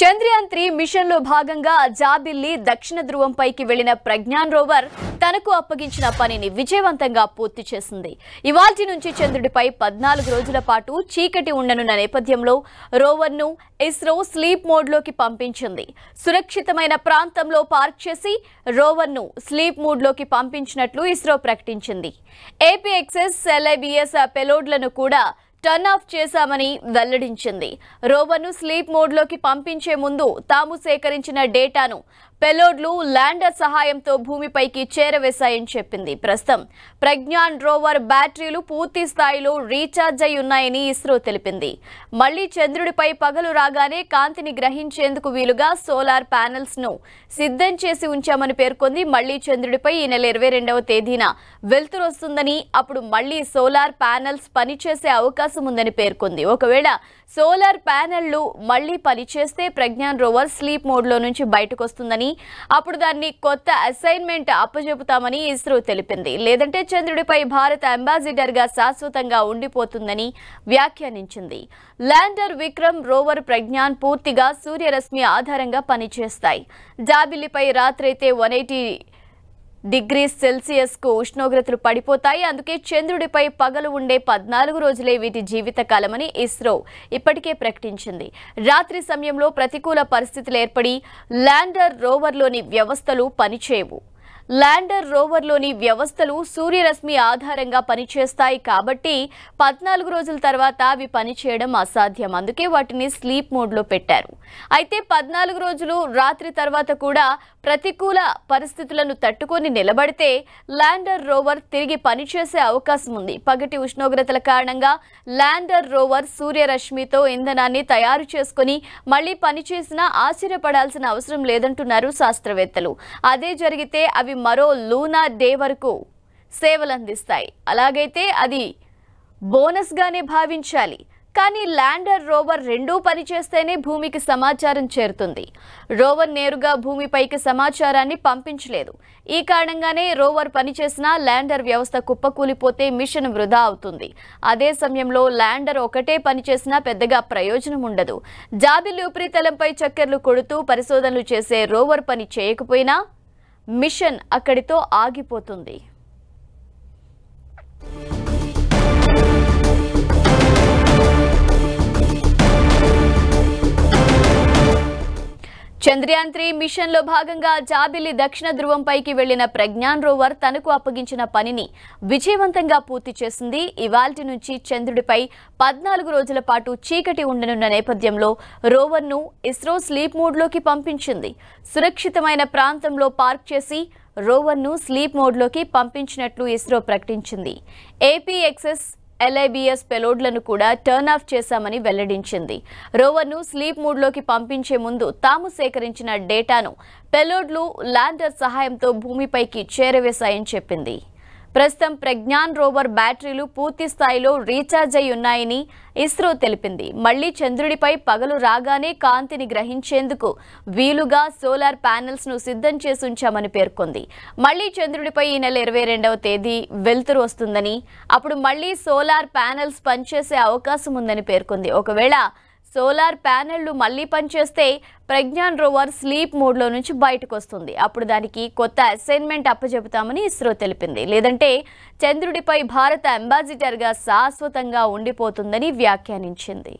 Chandrayaan three machine లో భాగంగా జాబిల్లి దక్షిణ ధృవంపైకి వెళ్లిన ప్రజ్ఞాన్ రోవర్ తనకు అప్పగించిన పనిని విజయవంతంగా పూర్తి చేసింది ఇవాల్టి నుంచి చంద్రుడిపై పద్నాలుగు రోజుల పాటు చీకటి ఉండనున్న నేపథ్యంలో రోవర్ను ఇస్రో స్లీప్ మోడ్లోకి పంపించింది సురక్షితమైన ప్రాంతంలో పార్క్ చేసి రోవర్ను స్లీప్ మోడ్లోకి పంపించినట్లు ఇస్రో ప్రకటించింది ఏపీఎక్సెస్ ఎల్ఐబిఎస్ పెలోడ్లను కూడా టర్న్ ఆఫ్ చేశామని వెల్లడించింది రోవర్ను స్లీప్ మోడ్లోకి పంపించే ముందు తాము సేకరించిన డేటాను పెలోడ్లు ల్యాండర్ సహాయంతో భూమిపైకి చేరవేశాయని చెప్పింది ప్రస్తుతం ప్రజ్ఞాన్ రోవర్ బ్యాటరీలు పూర్తి స్థాయిలో రీఛార్జ్ అయి ఉన్నాయని ఇస్రో తెలిపింది మళ్లీ చంద్రుడిపై పగలు రాగానే కాంతిని గ్రహించేందుకు వీలుగా సోలార్ ప్యానెల్స్ ను సిద్ధం చేసి ఉంచామని పేర్కొంది మళ్లీ చంద్రుడిపై ఈ నెల ఇరవై రెండవ తేదీన వస్తుందని అప్పుడు మళ్లీ సోలార్ ప్యానెల్స్ పనిచేసే అవకాశం అవకాశం ఉందని పేర్కొంది ఒకవేళ సోలార్ ప్యానెళ్లు మళ్లీ పనిచేస్తే ప్రజ్ఞాన్ రోవర్ స్లీప్ మోడ్లో నుంచి బయటకు వస్తుందని అప్పుడు దాన్ని కొత్త అసైన్మెంట్ అప్పజెపుతామని ఇస్రో తెలిపింది లేదంటే చంద్రుడిపై భారత అంబాసిడర్గా శాశ్వతంగా ఉండిపోతుందని వ్యాఖ్యానించింది ల్యాండర్ విక్రమ్ రోవర్ ప్రజ్ఞాన్ పూర్తిగా సూర్యరశ్మి ఆధారంగా పనిచేస్తాయి జాబిలిపై రాత్రైతే వన్ ఎయిటీ డిగ్రీ సెల్సియస్కు ఉష్ణోగ్రతలు పడిపోతాయి అందుకే చంద్రుడిపై పగలు ఉండే పద్నాలుగు రోజులే వీటి జీవితకాలమని ఇస్రో ఇప్పటికే ప్రకటించింది రాత్రి సమయంలో ప్రతికూల పరిస్థితులు ఏర్పడి ల్యాండర్ రోవర్లోని వ్యవస్థలు పనిచేయవు ల్యాండర్ రోవర్లోని వ్యవస్థలు సూర్యరశ్మి ఆధారంగా పనిచేస్తాయి కాబట్టి పద్నాలుగు రోజుల తర్వాత అవి పనిచేయడం అసాధ్యం అందుకే వాటిని స్లీప్ మోడ్లో పెట్టారు అయితే పద్నాలుగు రోజులు రాత్రి తర్వాత కూడా ప్రతికూల పరిస్థితులను తట్టుకొని నిలబడితే ల్యాండర్ రోవర్ తిరిగి పనిచేసే అవకాశం ఉంది పగటి ఉష్ణోగ్రతల కారణంగా ల్యాండర్ రోవర్ సూర్యరశ్మితో ఇంధనాన్ని తయారు చేసుకుని మళ్లీ పనిచేసినా ఆశ్చర్యపడాల్సిన అవసరం లేదంటున్నారు శాస్త్రవేత్తలు అదే జరిగితే అవి మరో లూనా డే వరకు సేవలు అందిస్తాయి అలాగైతే అది బోనస్గానే భావించాలి కానీ ల్యాండర్ రోవర్ రెండూ పనిచేస్తేనే భూమికి సమాచారం చేరుతుంది రోవర్ నేరుగా భూమిపైకి సమాచారాన్ని పంపించలేదు ఈ కారణంగానే రోవర్ పనిచేసినా ల్యాండర్ వ్యవస్థ కుప్పకూలిపోతే మిషన్ వృధా అవుతుంది అదే సమయంలో ల్యాండర్ ఒకటే పనిచేసినా పెద్దగా ప్రయోజనం ఉండదు జాబిల్ ఉపరితలంపై చక్కెర్లు కొడుతూ పరిశోధనలు చేసే రోవర్ పని చేయకపోయినా మిషన్ అక్కడితో ఆగిపోతుంది చంద్రయాన్ త్రీ మిషన్లో భాగంగా జాబిలి దక్షిణ ధృవంపైకి వెళ్లిన ప్రజ్ఞాన్ రోవర్ తనకు అప్పగించిన పనిని విజయవంతంగా పూర్తి చేసింది ఇవాల్టి నుంచి చంద్రుడిపై పద్నాలుగు రోజుల పాటు చీకటి ఉండనున్న నేపథ్యంలో రోవర్ను ఇస్రో స్లీప్ మోడ్లోకి పంపించింది సురక్షితమైన ప్రాంతంలో పార్క్ చేసి రోవర్ను స్లీప్ మోడ్లోకి పంపించినట్లు ఇస్రో ప్రకటించింది ఏపీఎక్సెస్ ఎల్ఐబిఎస్ పెలోడ్లను కూడా టర్న్ ఆఫ్ చేశామని వెల్లడించింది రోవర్ను స్లీప్ మూడ్లోకి పంపించే ముందు తాము సేకరించిన డేటాను పెలోడ్లు ల్యాండర్ సహాయంతో భూమిపైకి చేరవేశాయని చెప్పింది ప్రస్తుతం ప్రజ్ఞాన్ రోవర్ బ్యాటరీలు పూర్తి స్థాయిలో రీఛార్జ్ అయి ఉన్నాయని ఇస్రో తెలిపింది మళ్లీ చంద్రుడిపై పగలు రాగానే కాంతిని గ్రహించేందుకు వీలుగా సోలార్ ప్యానెల్స్ను సిద్ధం చేసి ఉంచామని పేర్కొంది మళ్లీ చంద్రుడిపై ఈ నెల ఇరవై రెండవ తేదీ వెలుతురు వస్తుందని అప్పుడు మళ్లీ సోలార్ ప్యానెల్స్ పనిచేసే అవకాశం ఉందని పేర్కొంది ఒకవేళ సోలార్ ప్యానెళ్లు మళ్లీ పనిచేస్తే ప్రజ్ఞాన్ రోవర్ స్లీప్ మోడ్లో నుంచి బయటకు వస్తుంది అప్పుడు దానికి కొత్త అసైన్మెంట్ అప్పచెబుతామని ఇస్రో తెలిపింది లేదంటే చంద్రుడిపై భారత అంబాసిడర్గా శాశ్వతంగా ఉండిపోతుందని వ్యాఖ్యానించింది